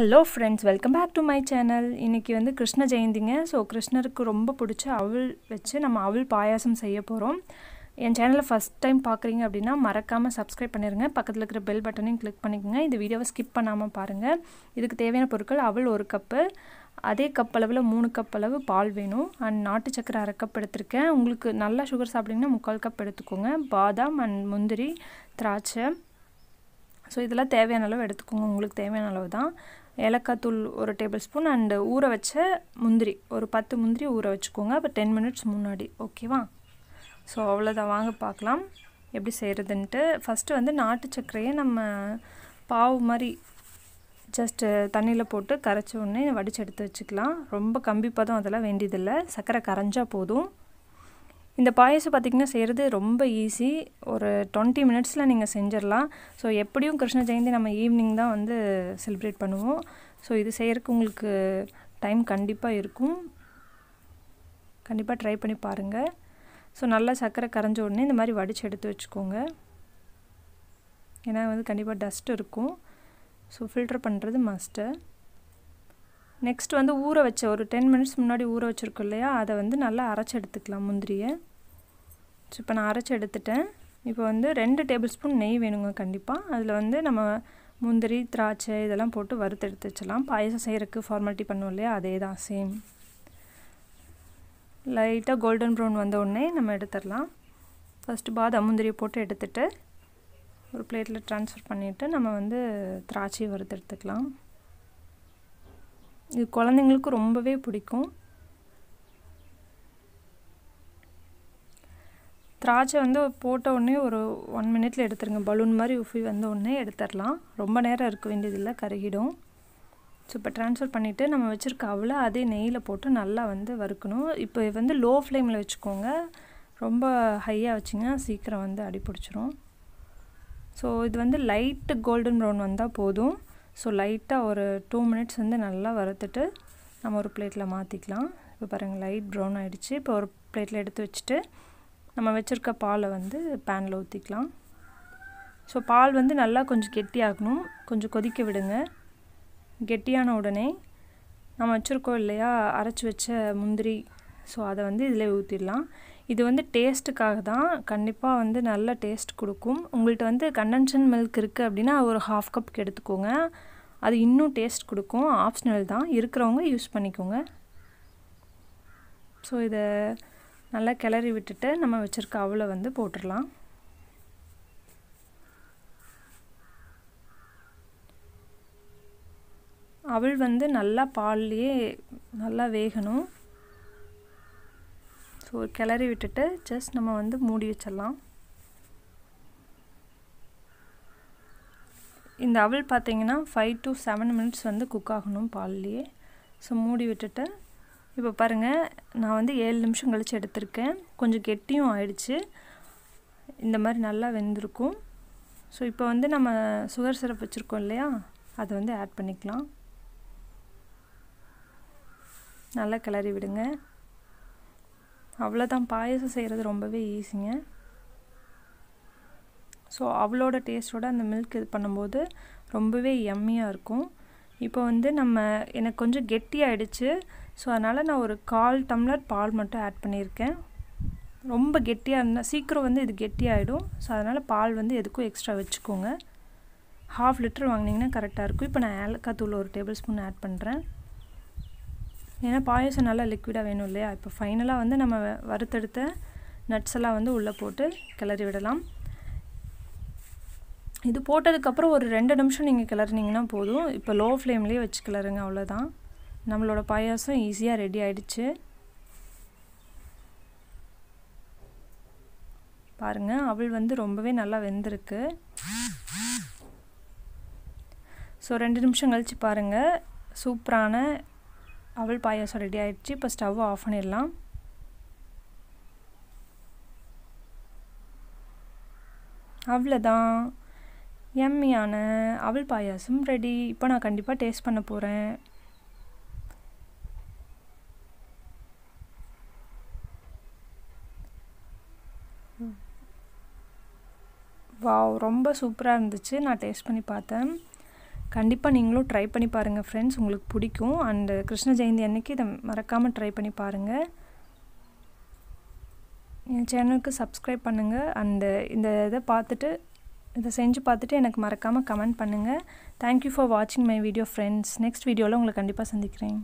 hello friends welcome back to my channel இன்றைக்கி வந்து Krishna ஜெயந்திங்க so கிருஷ்ணருக்கு ரொம்ப பிடிச்ச அவள் வச்சு நம்ம அவள் பாயாசம் செய்ய போகிறோம் என் சேனலை ஃபஸ்ட் டைம் பார்க்குறீங்க அப்படின்னா மறக்காமல் சப்ஸ்கிரைப் பண்ணிடுங்க பக்கத்தில் இருக்கிற பெல் பட்டனையும் கிளிக் பண்ணிக்கோங்க இந்த வீடியோவை ஸ்கிப் பண்ணாமல் பாருங்கள் இதுக்கு தேவையான பொருட்கள் அவள் ஒரு கப்பு அதே கப் அளவில் மூணு கப் அளவு பால் வேணும் அண்ட் நாட்டு சக்கரை அரை கப் எடுத்திருக்கேன் உங்களுக்கு நல்லா சுகர் சாப்பிட்டிங்கன்னா முக்கால் கப் எடுத்துக்கோங்க பாதாம் அண்ட் முந்திரி திராட்சை ஸோ இதெல்லாம் தேவையான அளவு எடுத்துக்கோங்க உங்களுக்கு தேவையான அளவு தான் ஏலக்காய் தூள் ஒரு டேபிள் ஸ்பூன் அண்டு ஊற வச்ச முந்திரி ஒரு பத்து முந்திரி ஊற வச்சுக்கோங்க அப்போ டென் மினிட்ஸ் முன்னாடி ஓகேவா ஸோ அவ்வளோதான் வாங்க பார்க்கலாம் எப்படி செய்கிறதுன்ட்டு ஃபஸ்ட்டு வந்து நாட்டு சர்க்கரையை நம்ம பாவு மாதிரி ஜஸ்ட்டு தண்ணியில் போட்டு கரைச்ச உடனே வடித்து எடுத்து வச்சுக்கலாம் ரொம்ப கம்பி பதம் அதெல்லாம் வேண்டியதில்லை சர்க்கரை கரைஞ்சால் போதும் இந்த பாயசம் பார்த்திங்கன்னா செய்கிறது ரொம்ப ஈஸி ஒரு டுவெண்ட்டி மினிட்ஸில் நீங்கள் செஞ்சிடலாம் ஸோ எப்படியும் கிருஷ்ண ஜெயந்தி நம்ம ஈவினிங் தான் வந்து செலிப்ரேட் பண்ணுவோம் ஸோ இது செய்கிறதுக்கு உங்களுக்கு டைம் கண்டிப்பாக இருக்கும் கண்டிப்பாக ட்ரை பண்ணி பாருங்கள் ஸோ நல்லா சர்க்கரை கரைஞ்ச உடனே இந்த மாதிரி வடித்து எடுத்து வச்சுக்கோங்க ஏன்னா வந்து கண்டிப்பாக டஸ்ட் இருக்கும் ஸோ ஃபில்டர் பண்ணுறது மஸ்ட்டு நெக்ஸ்ட் வந்து ஊற வச்ச ஒரு டென் மினிட்ஸ் முன்னாடி ஊற வச்சுருக்கோம் இல்லையா அதை வந்து நல்லா அரைச்சி எடுத்துக்கலாம் முந்திரியை ஸோ இப்போ நான் அரைச்சி எடுத்துட்டேன் இப்போ வந்து ரெண்டு டேபிள் ஸ்பூன் நெய் வேணுங்க கண்டிப்பாக அதில் வந்து நம்ம முந்திரி திராட்சை இதெல்லாம் போட்டு வறுத்தெடுத்து வச்சலாம் பாயசம் செய்கிறதுக்கு ஃபார்மாலிட்டி பண்ணுவோம் இல்லையா அதே தான் சேம் லைட்டாக கோல்டன் ப்ரௌன் வந்த உடனே நம்ம எடுத்துடலாம் ஃபஸ்ட்டு பாதாம் முந்திரியை போட்டு எடுத்துகிட்டு ஒரு பிளேட்டில் ட்ரான்ஸ்ஃபர் பண்ணிவிட்டு நம்ம வந்து திராட்சையை வறுத்து எடுத்துக்கலாம் இது குழந்தைங்களுக்கு ரொம்பவே பிடிக்கும் திராட்சை வந்து போட்ட உடனே ஒரு ஒன் மினிட்ல எடுத்துருங்க பலூன் மாதிரி உஃபி வந்த உடனே எடுத்துடலாம் ரொம்ப நேரம் இருக்க வேண்டியதில்லை கருகிடும் ஸோ இப்போ ட்ரான்ஸ்ஃபர் பண்ணிவிட்டு நம்ம வச்சுருக்க அவ்வளோ அதே நெய்யில் போட்டு நல்லா வந்து வறுக்கணும் இப்போ வந்து லோ ஃப்ளேமில் வச்சுக்கோங்க ரொம்ப ஹையாக வச்சிங்கன்னா சீக்கிரம் வந்து அடிபிடிச்சிரும் ஸோ இது வந்து லைட்டு கோல்டன் ப்ரௌன் வந்தால் போதும் ஸோ லைட்டாக ஒரு டூ மினிட்ஸ் வந்து நல்லா வறுத்துட்டு நம்ம ஒரு பிளேட்டில் மாற்றிக்கலாம் இப்போ பாருங்கள் லைட் ப்ரௌன் ஆகிடுச்சு இப்போ ஒரு பிளேட்டில் எடுத்து வச்சுட்டு நம்ம வச்சுருக்க பாலை வந்து பேனில் ஊற்றிக்கலாம் ஸோ பால் வந்து நல்லா கொஞ்சம் கெட்டியாகணும் கொஞ்சம் கொதிக்க விடுங்க கெட்டியான உடனே நம்ம வச்சுருக்கோம் இல்லையா அரைச்சி வச்ச முந்திரி ஸோ அதை வந்து இதில் ஊற்றிடலாம் இது வந்து டேஸ்ட்டுக்காக தான் கண்டிப்பாக வந்து நல்ல டேஸ்ட் கொடுக்கும் உங்கள்கிட்ட வந்து கண்டென்ஷன் மில்க் இருக்குது அப்படின்னா ஒரு ஹாஃப் கப் எடுத்துக்கோங்க அது இன்னும் டேஸ்ட் கொடுக்கும் ஆப்ஷனல் தான் இருக்கிறவங்க யூஸ் பண்ணிக்கோங்க ஸோ இதை நல்லா கிளறி விட்டுட்டு நம்ம வச்சுருக்க அவளை வந்து போட்டுடலாம் அவள் வந்து நல்லா பால்லையே நல்லா வேகணும் ஸோ கிளறி விட்டுட்டு ஜஸ்ட் நம்ம வந்து மூடி வச்சிடலாம் இந்த அவள் பார்த்தீங்கன்னா ஃபைவ் டு செவன் மினிட்ஸ் வந்து குக் ஆகணும் பால்லையே ஸோ மூடி விட்டுட்டு இப்போ பாருங்கள் நான் வந்து ஏழு நிமிஷம் கழித்து எடுத்திருக்கேன் கொஞ்சம் கெட்டியும் ஆயிடுச்சு இந்த மாதிரி நல்லா வெந்திருக்கும் ஸோ இப்போ வந்து நம்ம சுகர் சிரப் வச்சுருக்கோம் இல்லையா அதை வந்து ஆட் பண்ணிக்கலாம் நல்லா கிளறி விடுங்க அவ்வளோதான் பாயசம் செய்கிறது ரொம்பவே ஈஸிங்க ஸோ அவ்வளோட டேஸ்ட்டோட அந்த மில்க் இது பண்ணும்போது ரொம்பவே எம்மியாக இருக்கும் இப்போ வந்து நம்ம எனக்கு கொஞ்சம் கெட்டி ஆகிடுச்சு ஸோ அதனால் நான் ஒரு கால் டம்ளர் பால் மட்டும் ஆட் பண்ணியிருக்கேன் ரொம்ப கெட்டியாக இருந்தால் சீக்கிரம் வந்து இது கெட்டியாகிடும் ஸோ அதனால் பால் வந்து எதுக்கும் எக்ஸ்ட்ரா வச்சுக்கோங்க ஹாஃப் லிட்டர் வாங்கினீங்கன்னா கரெக்டாக இருக்கும் இப்போ நான் ஏலக்காய் தூள் ஒரு டேபிள் ஸ்பூன் ஆட் பண்ணுறேன் ஏன்னா பாயசம் நல்லா லிக்விடாக வேணும் இல்லையா இப்போ ஃபைனலாக வந்து நம்ம வறுத்தெடுத்த நட்ஸ் எல்லாம் வந்து உள்ளே போட்டு கிளறி விடலாம் இது போட்டதுக்கப்புறம் ஒரு ரெண்டு நிமிஷம் நீங்கள் கிளறினீங்கன்னா போதும் இப்போ லோ ஃப்ளேம்லேயே வச்சு கிளறுங்க அவ்வளோதான் நம்மளோட பாயாசம் ஈஸியாக ரெடி ஆகிடுச்சு பாருங்கள் அவள் வந்து ரொம்பவே நல்லா வெந்திருக்கு ஸோ ரெண்டு நிமிஷம் கழித்து பாருங்கள் சூப்பரான அவள் பாயாசம் ரெடி ஆகிடுச்சு இப்போ ஸ்டவ் ஆஃப் பண்ணிடலாம் அவ்வளோதான் எம்மியான அவள் பாயாசம் ரெடி இப்போ நான் கண்டிப்பாக டேஸ்ட் பண்ண போகிறேன் வாவ் ரொம்ப சூப்பராக இருந்துச்சு நான் டேஸ்ட் பண்ணி பார்த்தேன் கண்டிப்பாக நீங்களும் ட்ரை பண்ணி பாருங்கள் ஃப்ரெண்ட்ஸ் உங்களுக்கு பிடிக்கும் அண்டு கிருஷ்ண ஜெயந்தி அன்னைக்கு இதை மறக்காமல் ட்ரை பண்ணி பாருங்கள் என் சேனலுக்கு சப்ஸ்கிரைப் பண்ணுங்கள் அண்டு இந்த இதை பார்த்துட்டு இதை செஞ்சு பார்த்துட்டு எனக்கு மறக்காமல் கமெண்ட் பண்ணுங்கள் தேங்க்யூ ஃபார் வாட்சிங் மை வீடியோ ஃப்ரெண்ட்ஸ் நெக்ஸ்ட் வீடியோவில் உங்களை கண்டிப்பாக சந்திக்கிறேன்